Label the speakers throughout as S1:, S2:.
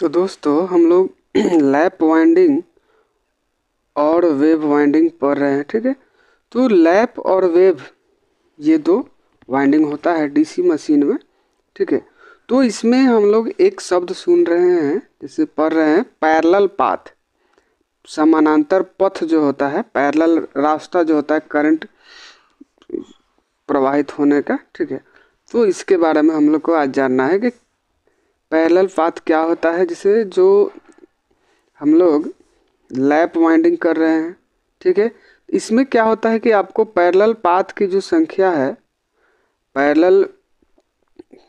S1: तो दोस्तों हम लोग लैप वाइंडिंग और वेव वाइंडिंग पढ़ रहे हैं ठीक है तो लैप और वेव ये दो वाइंडिंग होता है डीसी मशीन में ठीक है तो इसमें हम लोग एक शब्द सुन रहे हैं जैसे पढ़ रहे हैं पैरल पाथ समानांतर पथ जो होता है पैरल रास्ता जो होता है करंट प्रवाहित होने का ठीक है तो इसके बारे में हम लोग को आज जानना है कि पैरेलल पाथ क्या होता है जिसे जो हम लोग लैप वाइंडिंग कर रहे हैं ठीक है इसमें क्या होता है कि आपको पैरेलल पाथ की जो संख्या है पैरेलल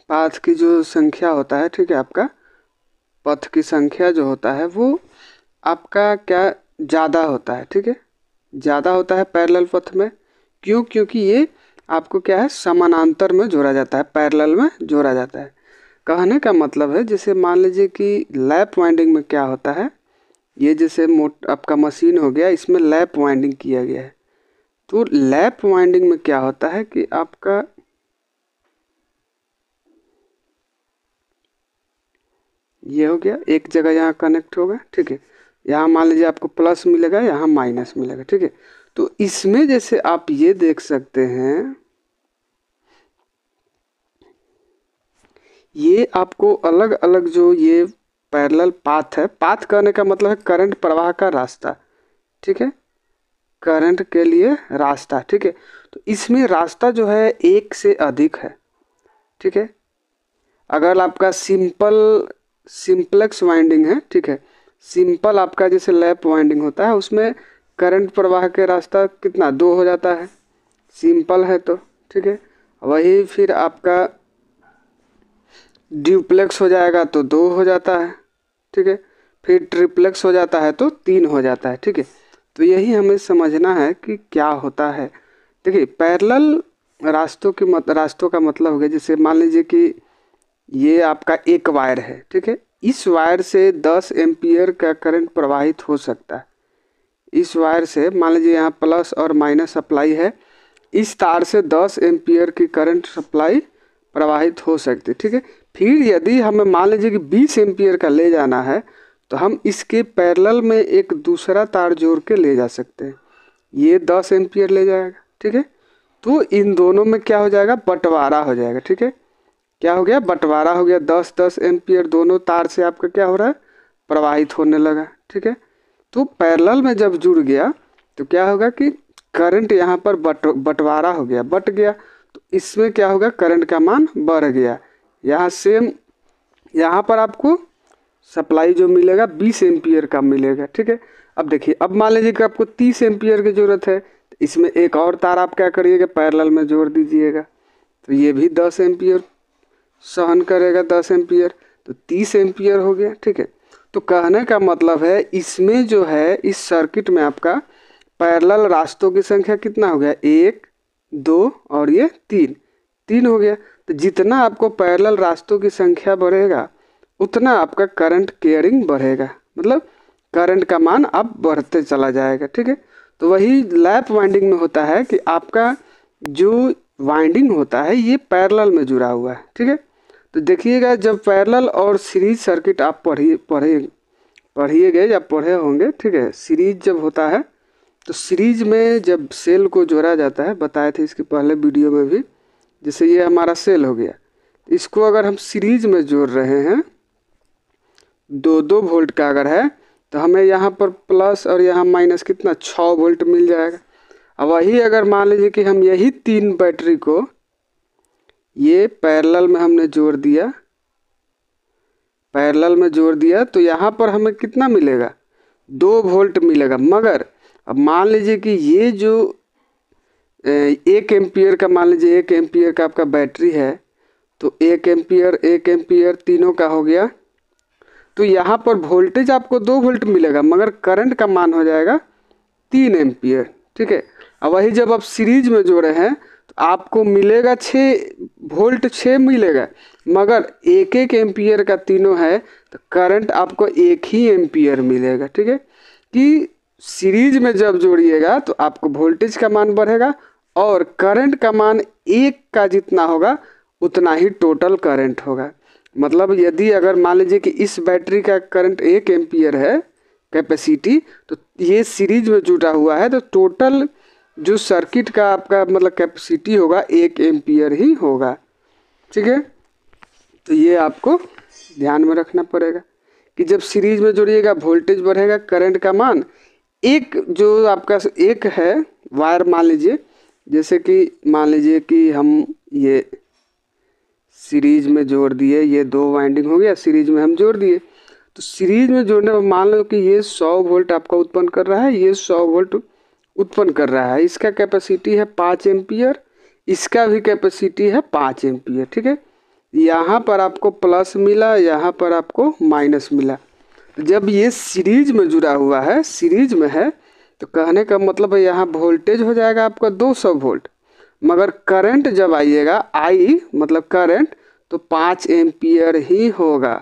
S1: पाथ की जो संख्या होता है ठीक है आपका पथ की संख्या जो होता है वो आपका क्या ज़्यादा होता है ठीक है ज़्यादा होता है पैरेलल पथ में क्यों क्योंकि ये आपको क्या है समानांतर में जोड़ा जाता है पैरेलल में जोड़ा जाता है कहने का मतलब है जैसे मान लीजिए कि लैप वाइंडिंग में क्या होता है ये जैसे मोट आपका मशीन हो गया इसमें लैप वाइंडिंग किया गया है तो लैप वाइंडिंग में क्या होता है कि आपका ये हो गया एक जगह यहाँ कनेक्ट होगा ठीक है यहाँ मान लीजिए आपको प्लस मिलेगा यहाँ माइनस मिलेगा ठीक है तो इसमें जैसे आप ये देख सकते हैं ये आपको अलग अलग जो ये पैरेलल पाथ है पाथ कहने का मतलब है करंट प्रवाह का रास्ता ठीक है करंट के लिए रास्ता ठीक है तो इसमें रास्ता जो है एक से अधिक है ठीक है अगर आपका सिंपल सिंप्लेक्स वाइंडिंग है ठीक है सिंपल आपका जैसे लैप वाइंडिंग होता है उसमें करंट प्रवाह के रास्ता कितना दो हो जाता है सिंपल है तो ठीक है वही फिर आपका ड्यूप्लेक्स हो जाएगा तो दो हो जाता है ठीक है फिर ट्रिप्लेक्स हो जाता है तो तीन हो जाता है ठीक है तो यही हमें समझना है कि क्या होता है देखिए पैरेलल रास्तों की मत रास्तों का मतलब हो गया जैसे मान लीजिए कि ये आपका एक वायर है ठीक है इस वायर से 10 एम्पियर का करंट प्रवाहित हो सकता है इस वायर से मान लीजिए यहाँ प्लस और माइनस सप्लाई है इस तार से 10 एम्पियर की करंट सप्लाई प्रवाहित हो सकती है ठीक है फिर यदि हमें मान लीजिए कि बीस एम्पियर का ले जाना है तो हम इसके पैरल में एक दूसरा तार जोड़ के ले जा सकते हैं ये दस एम्पियर ले जाएगा ठीक है तो इन दोनों में क्या हो जाएगा बंटवारा हो जाएगा ठीक है क्या हो गया बंटवारा हो गया दस दस एम्पियर दोनों तार से आपका क्या हो रहा है प्रवाहित होने लगा ठीक है तो पैरल में जब जुड़ गया तो क्या होगा कि करंट यहाँ पर बट बंटवारा हो गया बट गया तो इसमें क्या होगा करंट का मान बढ़ गया यहाँ सेम यहाँ पर आपको सप्लाई जो मिलेगा बीस एम्पियर का मिलेगा ठीक है अब देखिए अब मान लीजिए कि आपको तीस एम्पियर की ज़रूरत है तो इसमें एक और तार आप क्या करिएगा पैरल में जोड़ दीजिएगा तो ये भी दस एम्पियर सहन करेगा दस एम्पियर तो तीस एम्पियर हो गया ठीक है तो कहने का मतलब है इसमें जो है इस सर्किट में आपका पैरल रास्तों की संख्या कितना हो गया एक दो और ये तीन तीन हो गया तो जितना आपको पैरेलल रास्तों की संख्या बढ़ेगा उतना आपका करंट केयरिंग बढ़ेगा मतलब करंट का मान आप बढ़ते चला जाएगा ठीक है तो वही लैप वाइंडिंग में होता है कि आपका जो वाइंडिंग होता है ये पैरेलल में जुड़ा हुआ है ठीक है तो देखिएगा जब पैरेलल और सीरीज सर्किट आप पढ़िए पढ़े पढ़िए गए या पढ़े होंगे ठीक है सीरीज जब होता है तो सीरीज में जब सेल को जोड़ा जाता है बताए थे इसके पहले वीडियो में भी जैसे ये हमारा सेल हो गया इसको अगर हम सीरीज में जोड़ रहे हैं दो दो वोल्ट का अगर है तो हमें यहाँ पर प्लस और यहाँ माइनस कितना छः वोल्ट मिल जाएगा अब वही अगर मान लीजिए कि हम यही तीन बैटरी को ये पैरेलल में हमने जोड़ दिया पैरेलल में जोड़ दिया तो यहाँ पर हमें कितना मिलेगा दो वोल्ट मिलेगा मगर अब मान लीजिए कि ये जो एक एम्पियर का मान लीजिए एक एम्पियर का आपका बैटरी है तो एक एम्पियर एक एम्पियर तीनों का हो गया तो यहाँ पर वोल्टेज आपको दो वोल्ट मिलेगा मगर करंट का मान हो जाएगा तीन एम्पियर ठीक है और वही जब आप सीरीज में जोड़े हैं तो आपको मिलेगा छः वोल्ट छः मिलेगा मगर एक एक एम्पियर का तीनों है तो करंट आपको एक ही एम्पियर मिलेगा ठीक है कि सीरीज में जब जोड़िएगा तो आपको वोल्टेज का मान बढ़ेगा और करंट का मान एक का जितना होगा उतना ही टोटल करंट होगा मतलब यदि अगर मान लीजिए कि इस बैटरी का करंट एक एम्पियर है कैपेसिटी तो ये सीरीज में जुटा हुआ है तो टोटल जो सर्किट का आपका मतलब कैपेसिटी होगा एक एम्पियर ही होगा ठीक है तो ये आपको ध्यान में रखना पड़ेगा कि जब सीरीज में जोड़िएगा वोल्टेज बढ़ेगा करंट का मान एक जो आपका एक है वायर मान लीजिए जैसे कि मान लीजिए कि हम ये सीरीज में जोड़ दिए ये दो वाइंडिंग हो गया सीरीज में हम जोड़ दिए तो सीरीज में जोड़ने पर मान लो कि ये 100 वोल्ट आपका उत्पन्न कर रहा है ये 100 वोल्ट उत्पन्न कर रहा है इसका कैपेसिटी है पाँच एम्पियर इसका भी कैपेसिटी है पाँच एम्पियर ठीक है यहाँ पर आपको प्लस मिला यहाँ पर आपको माइनस मिला जब ये सीरीज में जुड़ा हुआ है सीरीज में है तो कहने का मतलब है यहाँ वोल्टेज हो जाएगा आपका 200 वोल्ट मगर करंट जब आइएगा आई मतलब करंट तो पाँच एम्पियर ही होगा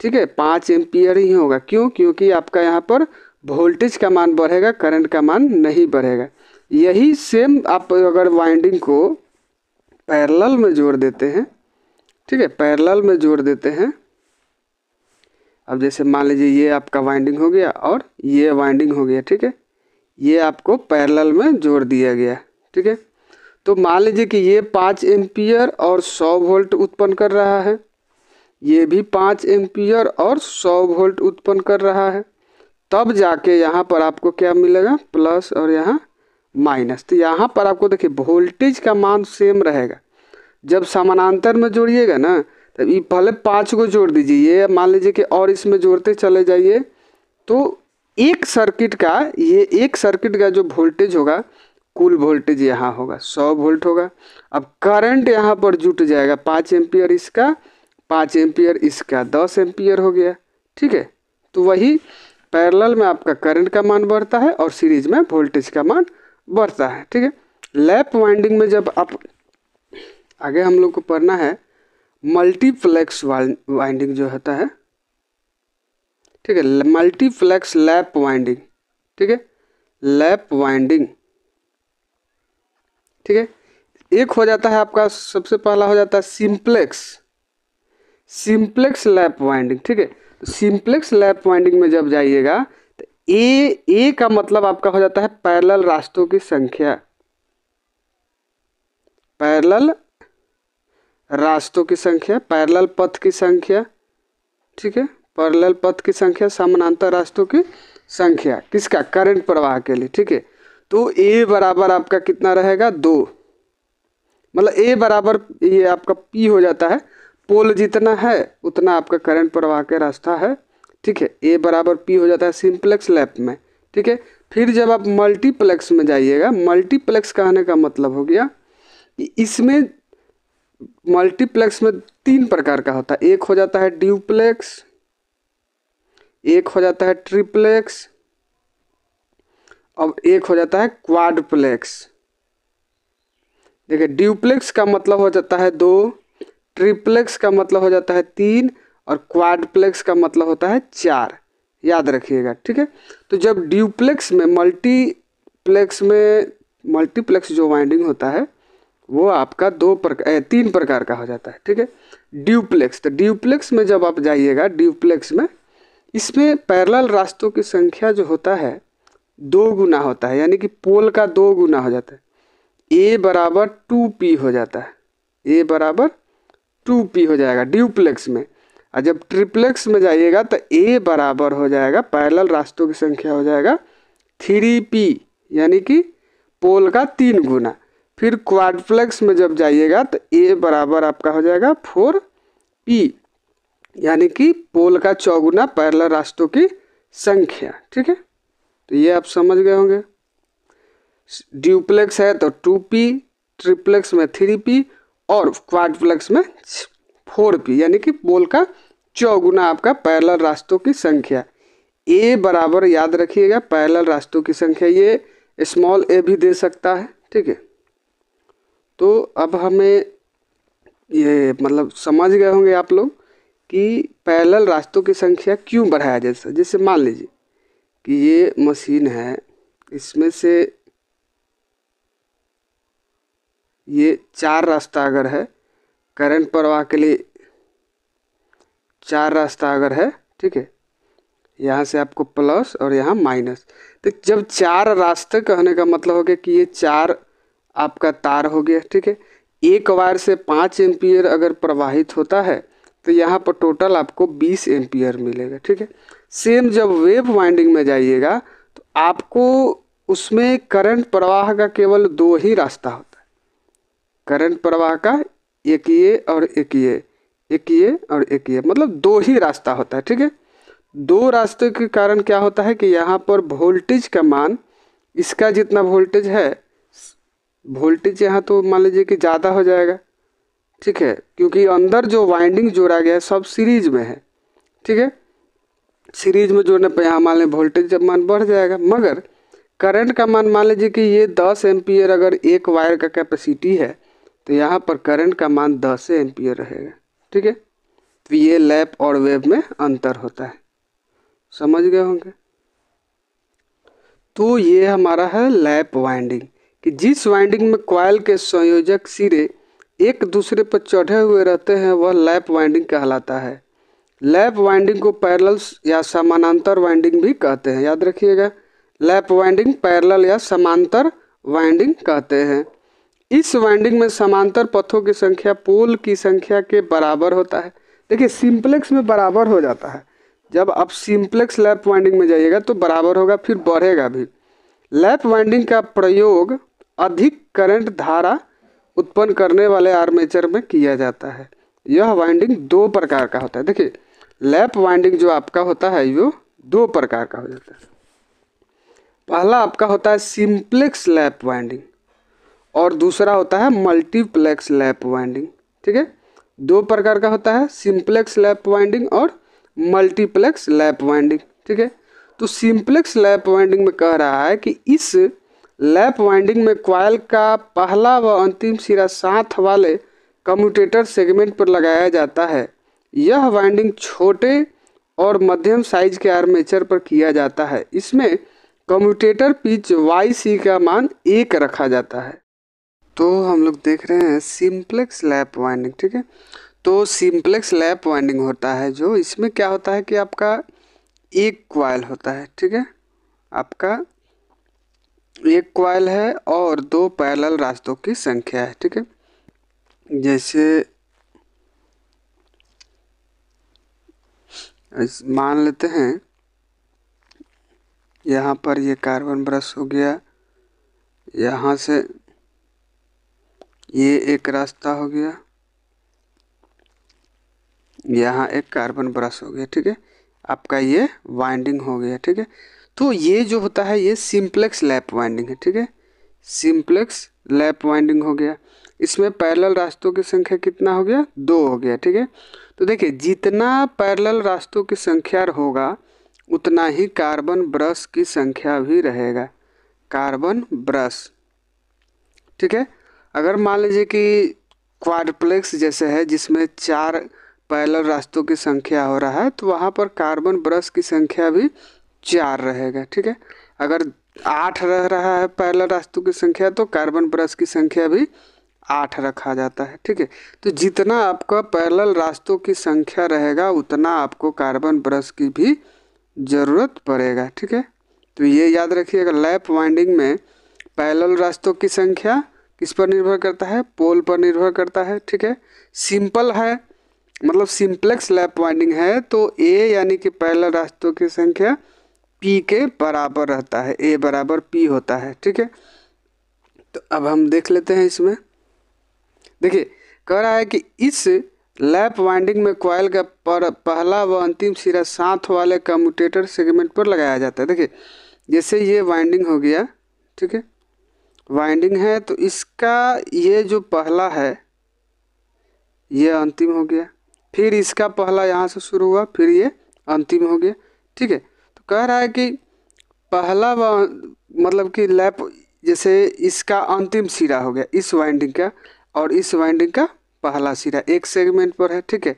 S1: ठीक है पाँच एम्पियर ही होगा क्यों क्योंकि आपका यहाँ पर वोल्टेज का मान बढ़ेगा करंट का मान नहीं बढ़ेगा यही सेम आप अगर वाइंडिंग को पैरेलल में जोड़ देते हैं ठीक है पैरेलल में जोड़ देते हैं अब जैसे मान लीजिए ये आपका वाइंडिंग हो गया और ये वाइंडिंग हो गया ठीक है ये आपको पैरेलल में जोड़ दिया गया ठीक है तो मान लीजिए कि ये पाँच एम्पियर और सौ वोल्ट उत्पन्न कर रहा है ये भी पाँच एम्पियर और सौ वोल्ट उत्पन्न कर रहा है तब जाके यहाँ पर आपको क्या मिलेगा प्लस और यहाँ माइनस तो यहाँ पर आपको देखिए वोल्टेज का मान सेम रहेगा जब समानांतर में जोड़िएगा ना पहले पाँच को जोड़ दीजिए ये मान लीजिए कि और इसमें जोड़ते चले जाइए तो एक सर्किट का ये एक सर्किट का जो वोल्टेज होगा कुल वोल्टेज यहाँ होगा सौ वोल्ट होगा अब करंट यहाँ पर जुट जाएगा पाँच एम्पियर इसका पाँच एम्पियर इसका दस एम्पियर हो गया ठीक है तो वही पैरेलल में आपका करंट का मान बढ़ता है और सीरीज में वोल्टेज का मान बढ़ता है ठीक है लैप वाइंडिंग में जब आप आगे हम लोग को पढ़ना है मल्टीप्लेक्स वाइंडिंग जो होता है ठीक है मल्टीप्लेक्स लैप वाइंडिंग ठीक है लैप वाइंडिंग ठीक है एक हो जाता है आपका सबसे पहला हो जाता है सिंप्लेक्स सिंप्लेक्स लैप वाइंडिंग ठीक है तो सिंप्लेक्स लैप वाइंडिंग में जब जाइएगा तो ए ए का मतलब आपका हो जाता है पैरल रास्तों की संख्या पैरल रास्तों की संख्या पैरल पथ की संख्या ठीक है पैरल पथ की संख्या समानांतर रास्तों की संख्या किसका करंट प्रवाह के लिए ठीक है तो ए बराबर आपका कितना रहेगा दो मतलब ए बराबर ये आपका पी हो जाता है पोल जितना है उतना आपका करंट प्रवाह के रास्ता है ठीक है ए बराबर पी हो जाता है सिंप्लेक्स लैप में ठीक है फिर जब आप मल्टीप्लेक्स में जाइएगा मल्टीप्लेक्स कहने का मतलब हो गया कि इसमें मल्टीप्लेक्स में तीन प्रकार का होता है एक हो जाता है ड्यूप्लेक्स एक हो जाता है ट्रिप्लेक्स और एक हो जाता है क्वाडप्लेक्स देखिए ड्यूप्लेक्स का मतलब हो जाता है दो ट्रिप्लेक्स का मतलब हो जाता है तीन और क्वाडप्लेक्स का मतलब होता है चार याद रखिएगा ठीक है तो जब ड्यूप्लेक्स में मल्टीप्लेक्स में मल्टीप्लेक्स जो वाइंडिंग होता है वो आपका दो प्रकार तीन प्रकार का हो जाता है ठीक है ड्यूप्लेक्स तो ड्यूप्लेक्स में जब आप जाइएगा ड्यूप्लेक्स में इसमें पैरल रास्तों की संख्या जो होता है दो गुना होता है यानी कि पोल का दो गुना हो जाता है ए बराबर टू पी हो जाता है ए बराबर टू पी हो जाएगा ड्यूप्लेक्स में और जब ट्रिप्लेक्स में जाइएगा तो ए बराबर हो जाएगा पैरल रास्तों की संख्या हो जाएगा थ्री पी यानी कि पोल का तीन गुना फिर क्वाडफ्लेक्स में जब जाइएगा तो ए बराबर आपका हो जाएगा फोर पी यानी कि पोल का चौगुना पैरल रास्तों की संख्या ठीक है तो ये आप समझ गए होंगे ड्यूप्लेक्स है तो टू पी ट्रिप्लेक्स में थ्री पी और क्वाडप्लेक्स में फोर पी यानी कि पोल का चौगुना आपका पैरल रास्तों की संख्या ए बराबर याद रखिएगा पैरल रास्तों की संख्या ये स्मॉल ए भी दे सकता है ठीक है तो अब हमें ये मतलब समझ गए होंगे आप लोग कि पैरेलल रास्तों की संख्या क्यों बढ़ाया जैसे जैसे मान लीजिए कि ये मशीन है इसमें से ये चार रास्ता अगर है करंट प्रवाह के लिए चार रास्ता अगर है ठीक है यहाँ से आपको प्लस और यहाँ माइनस तो जब चार रास्ते कहने का मतलब हो गया कि ये चार आपका तार हो गया ठीक है एक वायर से पाँच एम्पियर अगर प्रवाहित होता है तो यहाँ पर टोटल आपको बीस एम्पियर मिलेगा ठीक है सेम जब वेव वाइंडिंग में जाइएगा तो आपको उसमें करंट प्रवाह का केवल दो ही रास्ता होता है करंट प्रवाह का एक ये और एक ये एक ये और एक ये मतलब दो ही रास्ता होता है ठीक है दो रास्ते के कारण क्या होता है कि यहाँ पर वोल्टेज का मान इसका जितना वोल्टेज है वोल्टेज यहाँ तो मान लीजिए कि ज़्यादा हो जाएगा ठीक है क्योंकि अंदर जो वाइंडिंग जोड़ा गया है सब सीरीज में है ठीक है सीरीज में जोड़ने पर यहाँ मान लें वोल्टेज जब मान बढ़ जाएगा मगर करंट का मान मान लीजिए कि ये 10 एम्पियर अगर एक वायर का कैपेसिटी है तो यहाँ पर करंट का मान 10 एम्पियर रहेगा ठीक है तो ये लैप और वेब में अंतर होता है समझ गए होंगे तो ये हमारा है लैप वाइंडिंग जिस वाइंडिंग में क्वाइल के संयोजक सिरे एक दूसरे पर चढ़े हुए रहते हैं वह लैप वाइंडिंग कहलाता है लैप वाइंडिंग को पैरल या समानांतर वाइंडिंग भी कहते हैं याद रखिएगा लैप वाइंडिंग पैरल या समांतर वाइंडिंग कहते हैं इस वाइंडिंग में समांतर पथों की संख्या पोल की संख्या के बराबर होता है देखिए सिंप्लेक्स में बराबर हो जाता है जब आप सिंप्लेक्स लैप वाइंडिंग में जाइएगा तो बराबर होगा फिर बढ़ेगा भी लैप वाइंडिंग का प्रयोग अधिक करंट धारा उत्पन्न करने वाले आर्मेचर में किया जाता है यह वाइंडिंग दो प्रकार का होता है देखिए लैप वाइंडिंग जो आपका होता है वो दो प्रकार का हो जाता है पहला आपका होता है सिंप्लेक्स लैप वाइंडिंग और दूसरा होता है मल्टीप्लेक्स लैप वाइंडिंग ठीक है दो प्रकार का होता है सिंप्लेक्स लैप वाइंडिंग और मल्टीप्लेक्स लैप वाइंडिंग ठीक है तो सिंप्लेक्स लैप वाइंडिंग में कह रहा है कि इस लैप वाइंडिंग में क्वाइल का पहला व अंतिम सिरा साथ वाले कम्यूटेटर सेगमेंट पर लगाया जाता है यह वाइंडिंग छोटे और मध्यम साइज के आर्मेचर पर किया जाता है इसमें कम्यूटेटर पिच वाई सी का मान एक रखा जाता है तो हम लोग देख रहे हैं सिंप्लेक्स लैप वाइंडिंग ठीक है तो सिंप्लेक्स लैप वाइंडिंग होता है जो इसमें क्या होता है कि आपका एक क्वाइल होता है ठीक है आपका एक क्वाइल है और दो पैरेलल रास्तों की संख्या है ठीक है जैसे मान लेते हैं यहाँ पर ये कार्बन ब्रश हो गया यहाँ से ये एक रास्ता हो गया यहाँ एक कार्बन ब्रश हो गया ठीक है आपका ये वाइंडिंग हो गया ठीक है तो ये जो होता है ये सिंप्लेक्स लैप वाइंडिंग है ठीक है सिंप्लेक्स लैप वाइंडिंग हो गया इसमें पैरेलल रास्तों की संख्या कितना हो गया दो हो गया ठीक है तो देखिए जितना पैरेलल रास्तों की संख्या होगा उतना ही कार्बन ब्रश की संख्या भी रहेगा कार्बन ब्रश ठीक है अगर मान लीजिए कि क्वाडप्लेक्स जैसे है जिसमें चार पैरेलल रास्तों की संख्या हो रहा है तो वहाँ पर कार्बन ब्रश की संख्या भी चार रहेगा ठीक है अगर आठ रह रहा है पहला रास्तों की संख्या तो कार्बन ब्रश की संख्या भी आठ रखा जाता है ठीक है तो जितना आपका पैरल रास्तों की संख्या रहेगा उतना आपको कार्बन ब्रश की भी ज़रूरत पड़ेगा ठीक है तो ये याद रखिएगा लैप वाइंडिंग में पैरल रास्तों की संख्या किस पर निर्भर करता है पोल पर निर्भर करता है ठीक है सिंपल है मतलब सिंप्लेक्स लैप वाइंडिंग है तो ए यानी कि पैरल रास्तों की संख्या पी के बराबर रहता है ए बराबर पी होता है ठीक है तो अब हम देख लेते हैं इसमें देखिए कह रहा है कि इस लैप वाइंडिंग में कॉयल का पर पहला व अंतिम सिरा साथ वाले कम्यूटेटर सेगमेंट पर लगाया जाता है देखिए जैसे ये वाइंडिंग हो गया ठीक है वाइंडिंग है तो इसका ये जो पहला है ये अंतिम हो गया फिर इसका पहला यहाँ से शुरू हुआ फिर ये अंतिम हो गया ठीक है कह रहा है कि पहला मतलब कि लैप जैसे इसका अंतिम सिरा हो गया इस वाइंडिंग का और इस वाइंडिंग का पहला सिरा एक सेगमेंट पर है ठीक है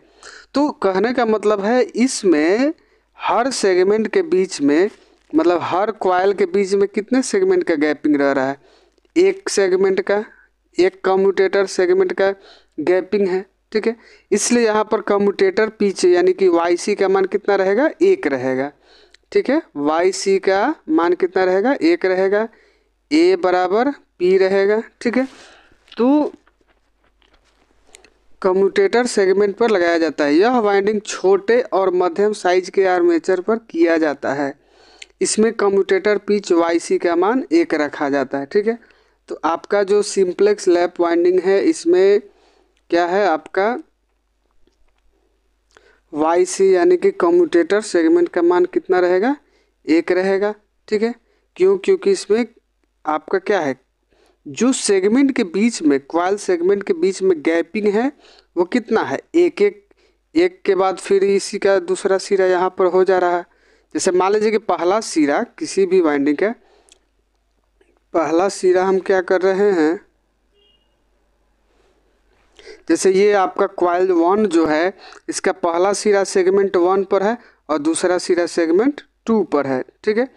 S1: तो कहने का मतलब है इसमें हर सेगमेंट के बीच में मतलब हर क्वाइल के बीच में कितने सेगमेंट का गैपिंग रह रहा है एक सेगमेंट का एक कम्यूटेटर सेगमेंट का गैपिंग है ठीक है इसलिए यहाँ पर कम्यूटेटर पीछे यानी कि वाई सी का मान कितना रहेगा एक रहेगा ठीक है वाई सी का मान कितना रहेगा एक रहेगा ए बराबर पी रहेगा ठीक है तो कम्यूटेटर सेगमेंट पर लगाया जाता है यह वाइंडिंग छोटे और मध्यम साइज के आर्मेचर पर किया जाता है इसमें कम्यूटेटर पिच वाई सी का मान एक रखा जाता है ठीक है तो आपका जो सिंप्लेक्स लैप वाइंडिंग है इसमें क्या है आपका वाई सी यानी कि कम्यूटेटर सेगमेंट का मान कितना रहेगा एक रहेगा ठीक है क्यों क्योंकि इसमें आपका क्या है जो सेगमेंट के बीच में क्वाइल सेगमेंट के बीच में गैपिंग है वो कितना है एक एक एक के बाद फिर इसी का दूसरा सिरा यहाँ पर हो जा रहा है जैसे मान लीजिए कि पहला सिरा किसी भी वाइंडिंग का पहला सिरा हम क्या कर रहे हैं जैसे ये आपका क्वाइल वन जो है इसका पहला सिरा सेगमेंट वन पर है और दूसरा सिरा सेगमेंट टू पर है ठीक है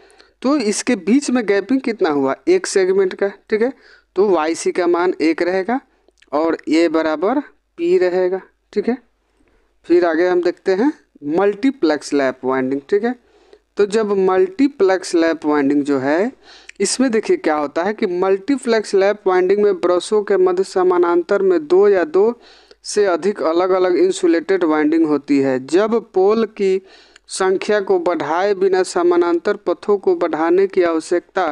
S1: तो इसके बीच में गैपिंग कितना हुआ एक सेगमेंट का ठीक है तो वाई सी का मान एक रहेगा और ए बराबर पी रहेगा ठीक है फिर आगे हम देखते हैं मल्टीप्लेक्स लैप वाइंडिंग ठीक है तो जब मल्टीप्लेक्स लैप वाइंडिंग जो है इसमें देखिए क्या होता है कि मल्टीफ्लेक्स लैप वाइंडिंग में ब्रशों के मध्य समानांतर में दो या दो से अधिक अलग अलग इंसुलेटेड वाइंडिंग होती है जब पोल की संख्या को बढ़ाए बिना समानांतर पथों को बढ़ाने की आवश्यकता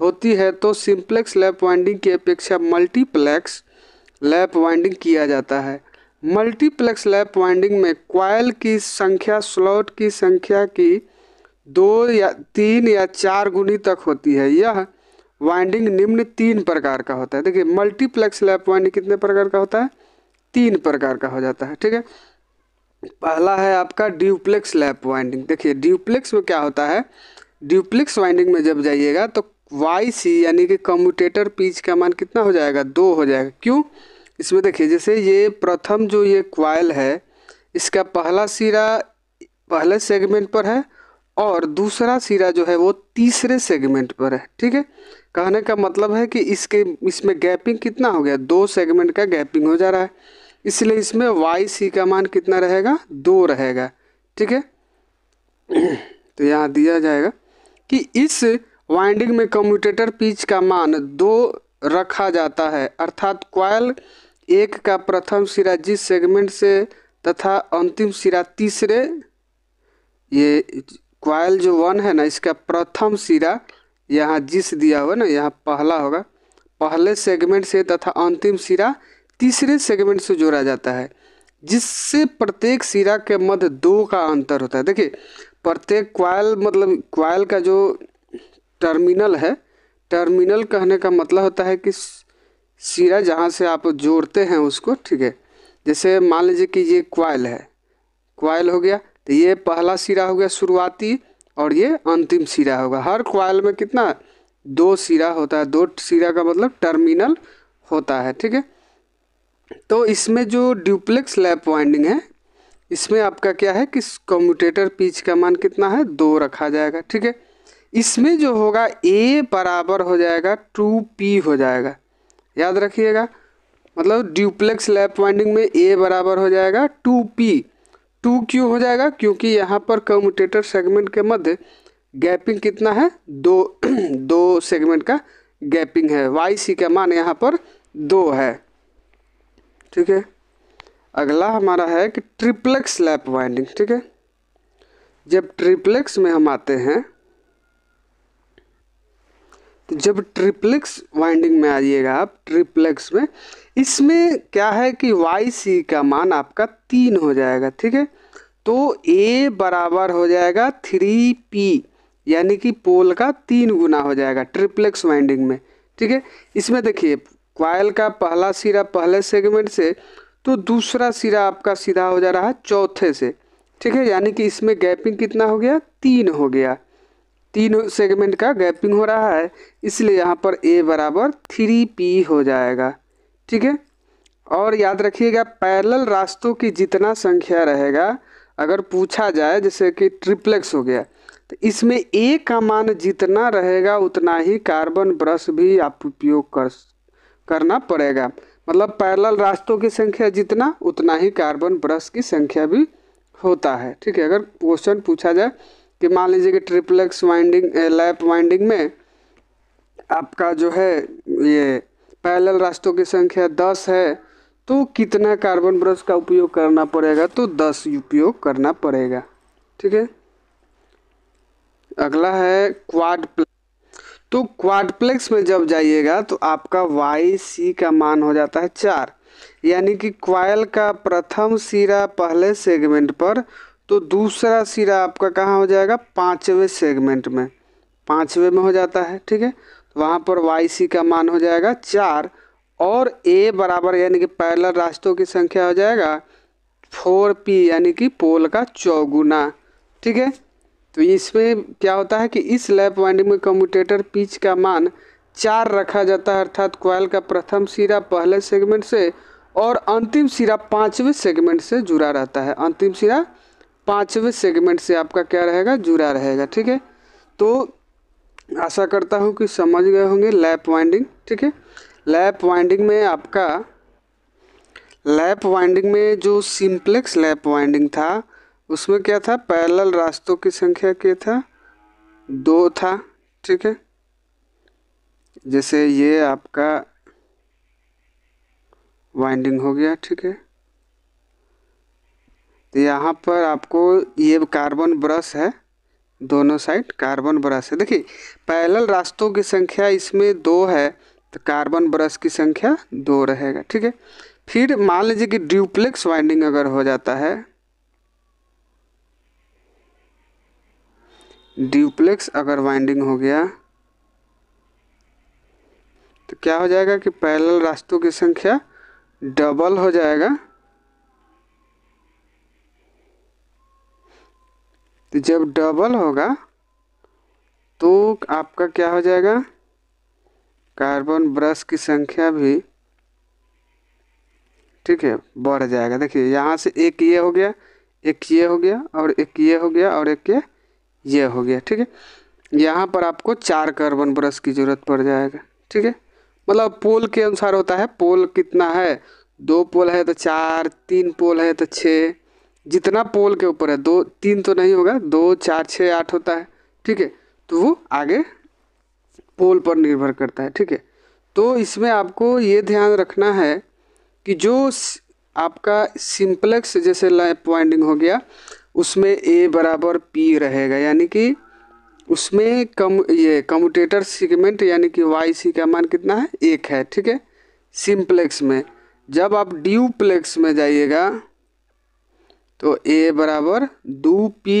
S1: होती है तो सिंप्लेक्स लैप वाइंडिंग की अपेक्षा मल्टीप्लेक्स लैप वाइंडिंग किया जाता है मल्टीप्लेक्स लैप वाइंडिंग में क्वाइल की संख्या स्लॉट की संख्या की दो या तीन या चार गुनी तक होती है यह वाइंडिंग निम्न तीन प्रकार का होता है देखिए मल्टीप्लेक्स लैप वाइंडिंग कितने प्रकार का होता है तीन प्रकार का हो जाता है ठीक है पहला है आपका ड्यूप्लेक्स लैप वाइंडिंग देखिए ड्यूप्लेक्स में क्या होता है ड्यूप्लेक्स वाइंडिंग में जब जाइएगा तो वाई सी यानी कि कम्यूटेटर पीच का मान कितना हो जाएगा दो हो जाएगा क्यों इसमें देखिए जैसे ये प्रथम जो ये क्वाइल है इसका पहला सिरा पहले सेगमेंट पर है और दूसरा सिरा जो है वो तीसरे सेगमेंट पर है ठीक है कहने का मतलब है कि इसके इसमें गैपिंग कितना हो गया दो सेगमेंट का गैपिंग हो जा रहा है इसलिए इसमें वाई सी का मान कितना रहेगा दो रहेगा ठीक है तो यहाँ दिया जाएगा कि इस वाइंडिंग में कम्यूटेटर पिच का मान दो रखा जाता है अर्थात क्वाइल एक का प्रथम सिरा जिस सेगमेंट से तथा अंतिम सिरा तीसरे ये क्वाइल जो वन है ना इसका प्रथम सिरा यहाँ जिस दिया हुआ ना यहाँ पहला होगा पहले सेगमेंट से तथा अंतिम सिरा तीसरे सेगमेंट से जोड़ा जाता है जिससे प्रत्येक सिरा के मध्य दो का अंतर होता है देखिए प्रत्येक क्वाइल मतलब क्वाइल का जो टर्मिनल है टर्मिनल कहने का मतलब होता है कि सिरा जहाँ से आप जोड़ते हैं उसको ठीक है जैसे मान लीजिए कि ये क्वाइल है क्वाइल हो गया तो ये पहला सिरा हो गया शुरुआती और ये अंतिम सिरा होगा हर क्वाइल में कितना दो सिरा होता है दो सिरा का मतलब टर्मिनल होता है ठीक है तो इसमें जो ड्यूप्लेक्स लैप वाइंडिंग है इसमें आपका क्या है कि कम्यूटेटर पीच का मान कितना है दो रखा जाएगा ठीक है इसमें जो होगा ए बराबर हो जाएगा टू पी हो जाएगा याद रखिएगा मतलब ड्यूप्लेक्स लैप वाइंडिंग में ए बराबर हो जाएगा टू पी टू क्यू हो जाएगा क्योंकि यहाँ पर कम्यूटेटर सेगमेंट के मध्य गैपिंग कितना है दो दो सेगमेंट का गैपिंग है वाई सी का मान यहाँ पर दो है ठीक है अगला हमारा है कि ट्रिप्लेक्स लैप वाइंडिंग ठीक है जब ट्रिप्लेक्स में हम आते हैं जब ट्रिप्लेक्स वाइंडिंग में आइएगा आप ट्रिप्लेक्स में इसमें क्या है कि वाई सी का मान आपका तीन हो जाएगा ठीक है तो ए बराबर हो जाएगा थ्री पी यानी कि पोल का तीन गुना हो जाएगा ट्रिप्लेक्स वाइंडिंग में ठीक है इसमें देखिए क्वाइल का पहला सिरा पहले सेगमेंट से तो दूसरा सिरा आपका सीधा हो जा रहा है चौथे से ठीक है यानी कि इसमें गैपिंग कितना हो गया तीन हो गया तीन सेगमेंट का गैपिंग हो रहा है इसलिए यहाँ पर ए बराबर थ्री पी हो जाएगा ठीक है और याद रखिएगा पैरेलल रास्तों की जितना संख्या रहेगा अगर पूछा जाए जैसे कि ट्रिप्लेक्स हो गया तो इसमें ए का मान जितना रहेगा उतना ही कार्बन ब्रश भी आप उपयोग कर करना पड़ेगा मतलब पैरेलल रास्तों की संख्या जितना उतना ही कार्बन ब्रश की संख्या भी होता है ठीक है अगर क्वेश्चन पूछा जाए कि मान लीजिए कि ट्रिपलेक्स वाइंडिंग लैप वाइंडिंग में आपका जो है ये पैरेलल रास्तों की संख्या दस है तो कितना कार्बन ब्रश का उपयोग करना पड़ेगा तो दस उपयोग करना पड़ेगा ठीक है अगला है क्वाड तो क्वाडप्लेक्स में जब जाइएगा तो आपका वाई सी का मान हो जाता है चार यानी कि क्वायल का प्रथम सिरा पहले सेगमेंट पर तो दूसरा सिरा आपका कहाँ हो जाएगा पाँचवें सेगमेंट में पाँचवें में हो जाता है ठीक है तो वहाँ पर वाई सी का मान हो जाएगा चार और ए बराबर यानी कि पैरल रास्तों की संख्या हो जाएगा फोर पी यानी कि पोल का चौगुना ठीक है तो इसमें क्या होता है कि इस लैप वाइंडिंग में कम्यूटेटर पीच का मान चार रखा जाता है अर्थात क्वाइल का प्रथम सिरा पहले सेगमेंट से और अंतिम सिरा पाँचवें सेगमेंट से जुड़ा रहता है अंतिम सिरा पाँचवें सेगमेंट से आपका क्या रहेगा जुड़ा रहेगा ठीक है तो आशा करता हूँ कि समझ गए होंगे लैप वाइंडिंग ठीक है लैप वाइंडिंग में आपका लैप वाइंडिंग में जो सिंप्लेक्स लैप वाइंडिंग था उसमें क्या था पैरेलल रास्तों की संख्या क्या था दो था ठीक है जैसे ये आपका वाइंडिंग हो गया ठीक है तो यहाँ पर आपको ये कार्बन ब्रश है दोनों साइड कार्बन ब्रश है देखिए पैरेलल रास्तों की संख्या इसमें दो है तो कार्बन ब्रश की संख्या दो रहेगा ठीक है फिर मान लीजिए कि ड्यूप्लेक्स वाइंडिंग अगर हो जाता है ड्यूप्लेक्स अगर वाइंडिंग हो गया तो क्या हो जाएगा कि पैरेलल रास्तों की संख्या डबल हो जाएगा तो जब डबल होगा तो आपका क्या हो जाएगा कार्बन ब्रश की संख्या भी ठीक है बढ़ जाएगा देखिए यहाँ से एक ये हो गया एक ये हो गया और एक ये हो गया और एक ये ये हो गया ठीक है यहाँ पर आपको चार कार्बन ब्रश की ज़रूरत पड़ जाएगा ठीक है मतलब पोल के अनुसार होता है पोल कितना है दो पोल है तो चार तीन पोल है तो छः जितना पोल के ऊपर है दो तीन तो नहीं होगा दो चार छः आठ होता है ठीक है तो वो आगे पोल पर निर्भर करता है ठीक है तो इसमें आपको ये ध्यान रखना है कि जो आपका सिंप्लेक्स जैसे लैप वाइंडिंग हो गया उसमें ए बराबर पी रहेगा यानी कि उसमें कम ये कम्यूटेटर सीगमेंट यानी कि वाई सी का मान कितना है एक है ठीक है सिंप्लेक्स में जब आप ड्यूप्लेक्स में जाइएगा तो ए बराबर दो पी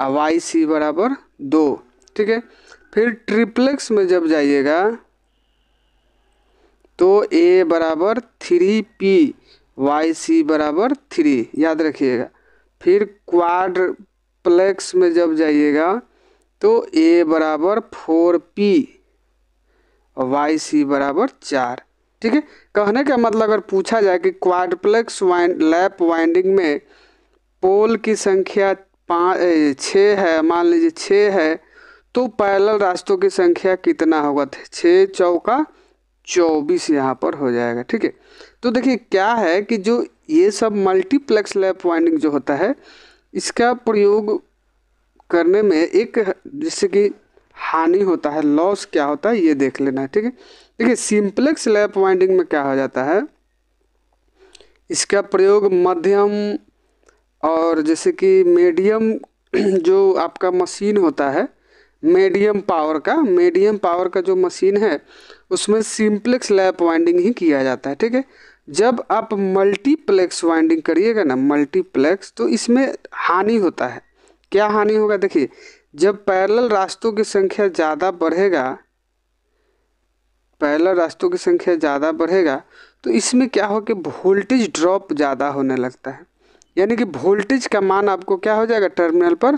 S1: और वाई सी बराबर दो ठीक है फिर ट्रिप्लेक्स में जब जाइएगा तो ए बराबर थ्री पी वाई सी बराबर थ्री याद रखिएगा फिर क्वाड्रप्लेक्स में जब जाइएगा तो ए बराबर फोर पी वाई सी बराबर चार ठीक है कहने का मतलब अगर पूछा जाए कि क्वाड्रप्लेक्स वाइंड लैप वाइंडिंग में पोल की संख्या पाँच छः है मान लीजिए छः है तो पैरल रास्तों की संख्या कितना होगा छः चौका चौबीस यहाँ पर हो जाएगा ठीक है तो देखिए क्या है कि जो ये सब मल्टीप्लेक्स लैप वाइंडिंग जो होता है इसका प्रयोग करने में एक जिससे कि हानि होता है लॉस क्या होता है ये देख लेना है ठीक है देखिए सिंप्लेक्स लैप वाइंडिंग में क्या हो जाता है इसका प्रयोग मध्यम और जैसे कि मीडियम जो आपका मशीन होता है मीडियम पावर का मीडियम पावर का जो मशीन है उसमें सिंप्लेक्स लैप वाइंडिंग ही किया जाता है ठीक है जब आप मल्टीप्लेक्स वाइंडिंग करिएगा ना मल्टीप्लेक्स तो इसमें हानि होता है क्या हानि होगा देखिए जब पैरेलल रास्तों की संख्या ज़्यादा बढ़ेगा पैरेलल रास्तों की संख्या ज़्यादा बढ़ेगा तो इसमें क्या हो कि वोल्टेज ड्रॉप ज़्यादा होने लगता है यानी कि वोल्टेज का मान आपको क्या हो जाएगा टर्मिनल पर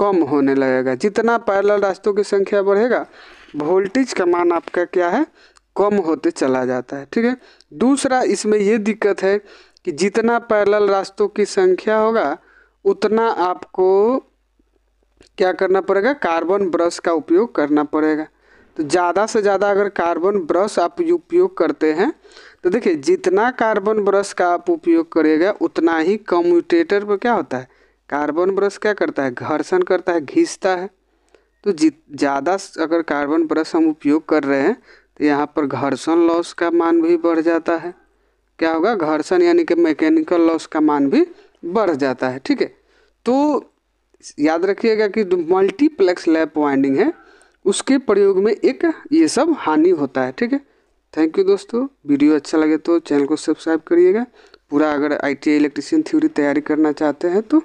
S1: कम होने लगेगा जितना पैरल रास्तों की संख्या बढ़ेगा वोल्टेज का मान आपका क्या है कम होते चला जाता है ठीक है दूसरा इसमें यह दिक्कत है कि जितना पैरल रास्तों की संख्या होगा उतना आपको क्या करना पड़ेगा कार्बन ब्रश का उपयोग करना पड़ेगा तो ज़्यादा से ज़्यादा अगर कार्बन ब्रश आप उपयोग करते हैं तो देखिए जितना कार्बन ब्रश का आप उपयोग करेगा उतना ही कम्यूटेटर पर क्या होता है कार्बन ब्रश क्या करता है घर्षण करता है घिसता है तो जित ज़्यादा अगर कार्बन ब्रश हम उपयोग कर रहे हैं तो यहाँ पर घर्षण लॉस का मान भी बढ़ जाता है क्या होगा घर्षण यानी कि मैकेनिकल लॉस का मान भी बढ़ जाता है ठीक है तो याद रखिएगा कि मल्टीप्लेक्स लैप वाइंडिंग है उसके प्रयोग में एक ये सब हानि होता है ठीक है थैंक यू दोस्तों वीडियो अच्छा लगे तो चैनल को सब्सक्राइब करिएगा पूरा अगर आई टी इलेक्ट्रिशियन थ्योरी तैयारी करना चाहते हैं तो